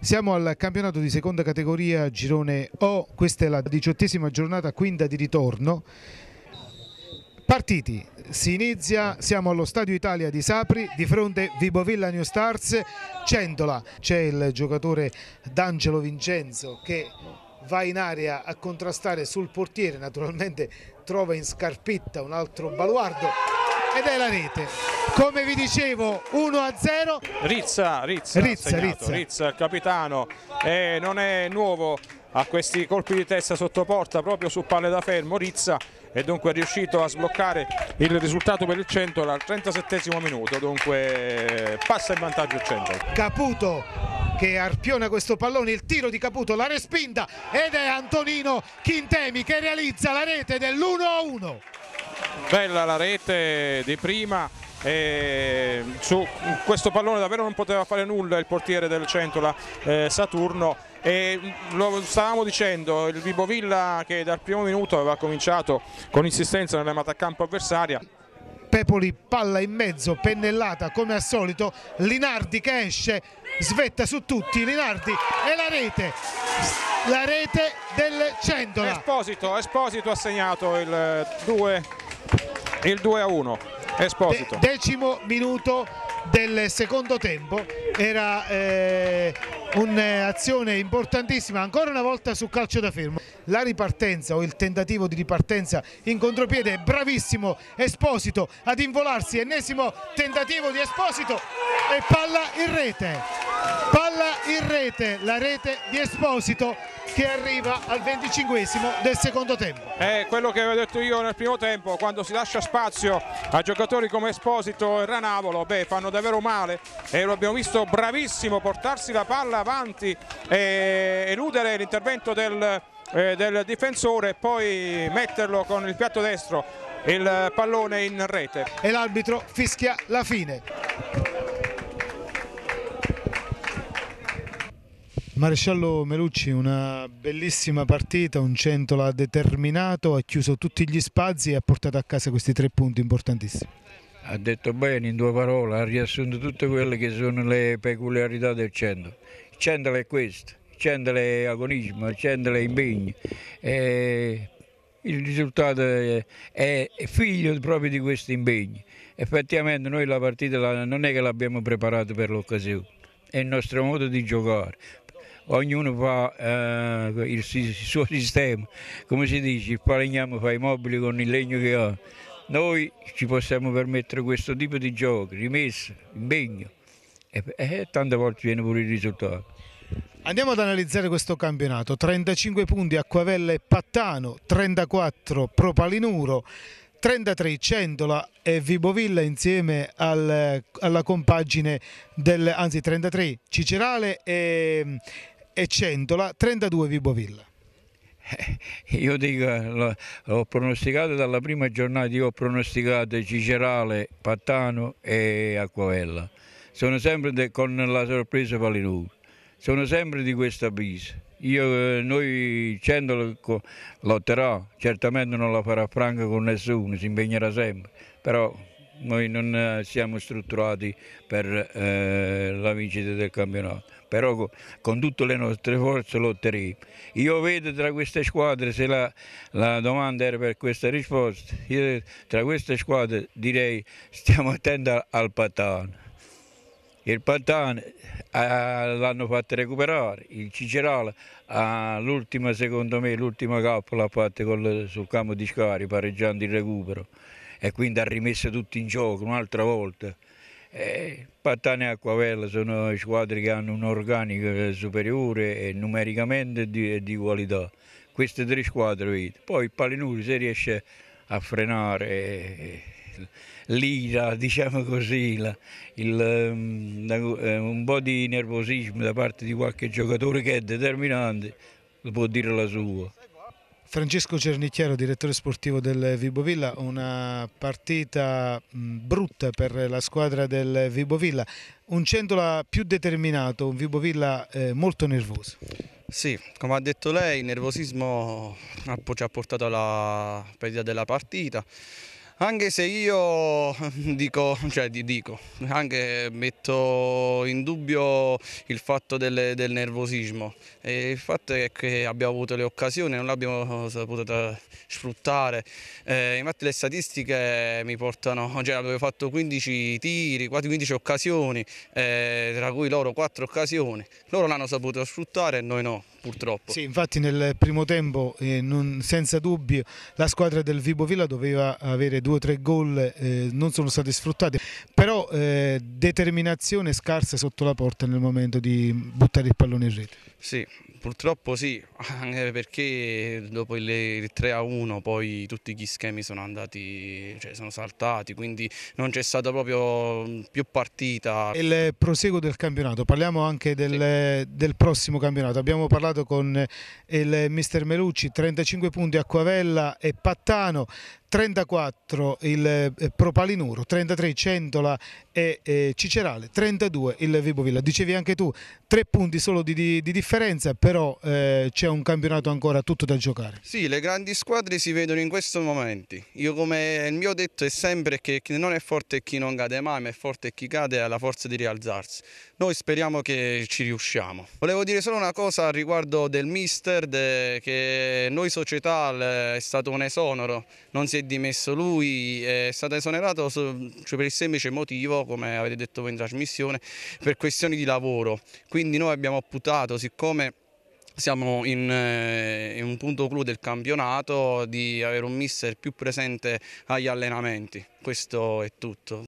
Siamo al campionato di seconda categoria Girone O, questa è la diciottesima giornata, quinta di ritorno. Partiti, si inizia, siamo allo Stadio Italia di Sapri, di fronte Vibovilla New Stars, Centola. C'è il giocatore D'Angelo Vincenzo che va in area a contrastare sul portiere, naturalmente trova in scarpetta un altro baluardo ed è la rete. Come vi dicevo, 1 a 0. Rizza, Rizza, Rizza, Rizza. Rizza il capitano, eh, non è nuovo a questi colpi di testa sotto porta proprio su palle da fermo. Rizza è dunque riuscito a sbloccare il risultato per il Centro al 37 minuto, dunque passa in vantaggio il Centro. Caputo che arpiona questo pallone, il tiro di Caputo, la respinta ed è Antonino Chintemi che realizza la rete dell'1-1 bella la rete di prima e su questo pallone davvero non poteva fare nulla il portiere del Centola eh, Saturno e lo stavamo dicendo il Vibovilla che dal primo minuto aveva cominciato con insistenza nella campo avversaria Pepoli palla in mezzo, pennellata come al solito, Linardi che esce, svetta su tutti, Linardi e la rete, la rete del Centola. Esposito, Esposito ha segnato il 2 il 2 a 1 Esposito De decimo minuto del secondo tempo era eh, un'azione importantissima ancora una volta su calcio da fermo la ripartenza o il tentativo di ripartenza in contropiede bravissimo Esposito ad involarsi ennesimo tentativo di Esposito e palla in rete palla in rete la rete di Esposito che arriva al venticinquesimo del secondo tempo. È quello che avevo detto io nel primo tempo, quando si lascia spazio a giocatori come Esposito e Ranavolo, beh, fanno davvero male e lo abbiamo visto bravissimo portarsi la palla avanti e eludere l'intervento del, eh, del difensore e poi metterlo con il piatto destro il pallone in rete. E l'arbitro fischia la fine. Maresciallo Melucci, una bellissima partita, un Centola ha determinato, ha chiuso tutti gli spazi e ha portato a casa questi tre punti importantissimi. Ha detto bene in due parole, ha riassunto tutte quelle che sono le peculiarità del Centola. Il Centola è questo, il Centola è agonismo, il Centola è impegno. E il risultato è figlio proprio di questi impegni. Effettivamente noi la partita non è che l'abbiamo preparata per l'occasione, è il nostro modo di giocare, ognuno fa eh, il, il suo sistema, come si dice, il falegname fa i mobili con il legno che ha. Noi ci possiamo permettere questo tipo di giochi, rimessa, impegno e, e tante volte viene pure il risultato. Andiamo ad analizzare questo campionato, 35 punti Acquavella e Pattano, 34 Propalinuro, 33 Cendola e Vibovilla insieme al, alla compagine del, anzi 33 Cicerale e e Centola, 32 Vibovilla. Eh, io dico, ho pronosticato dalla prima giornata, io ho pronosticato Cicerale, Pattano e Acquavella. Sono sempre de, con la sorpresa Palinur, sono sempre di questa pista. Io, eh, noi Centola lotterà, certamente non la farà franca con nessuno, si impegnerà sempre, però noi non eh, siamo strutturati per eh, la vincita del campionato, però con tutte le nostre forze lotteremo. Io vedo tra queste squadre, se la, la domanda era per questa risposta, io tra queste squadre direi stiamo attenti al, al Il Pantano eh, l'hanno fatto recuperare, il Cicerale eh, l'ultima secondo me, l'ultima cappa l'ha fatta sul campo di Scari pareggiando il recupero e quindi ha rimesso tutto in gioco un'altra volta. Eh, Pattane e Acquavella sono squadre che hanno un organico superiore e numericamente di, di qualità. Queste tre squadre, vedete. Poi il Palinuri se riesce a frenare l'ira, diciamo così, la, il, ehm, eh, un po' di nervosismo da parte di qualche giocatore che è determinante, lo può dire la sua. Francesco Cernicchiaro, direttore sportivo del Vibovilla, una partita brutta per la squadra del Vibovilla, un Centola più determinato, un Vibovilla eh, molto nervoso. Sì, come ha detto lei, il nervosismo ci ha portato alla perdita della partita. Anche se io dico, cioè dico, anche metto in dubbio il fatto del, del nervosismo. E il fatto è che abbiamo avuto le occasioni, non le abbiamo saputo sfruttare. Eh, infatti le statistiche mi portano, cioè abbiamo fatto 15 tiri, 15 occasioni, eh, tra cui loro 4 occasioni. Loro l'hanno saputo sfruttare e noi no purtroppo. Sì, infatti nel primo tempo eh, non, senza dubbio la squadra del Vibo Villa doveva avere due o tre gol, eh, non sono state sfruttate, però eh, determinazione scarsa sotto la porta nel momento di buttare il pallone in rete. Sì, purtroppo sì, anche eh, perché dopo il 3 a 1 poi tutti gli schemi sono andati, cioè sono saltati, quindi non c'è stata proprio mm, più partita. Il proseguo del campionato, parliamo anche del, sì. del prossimo campionato. Abbiamo parlato con eh, il mister Melucci, 35 punti a Quavella e Pattano, 34 il eh, Propalinuro, 33 Centola e eh, Cicerale 32 il Vibovilla. Dicevi anche tu, tre punti solo di, di, di differenza, però eh, c'è un campionato ancora tutto da giocare. Sì, le grandi squadre si vedono in questo momento. Io come il mio detto è sempre che non è forte chi non cade mai, ma è forte chi cade ha la forza di rialzarsi. Noi speriamo che ci riusciamo. Volevo dire solo una cosa riguardo del mister, de, che noi società è stato un esonero, non si è dimesso lui, è stato esonerato cioè per il semplice motivo operativo, come avete detto voi in trasmissione, per questioni di lavoro. Quindi noi abbiamo optato, siccome siamo in, eh, in, un punto clou del campionato di avere un mister più presente agli allenamenti. Questo è tutto.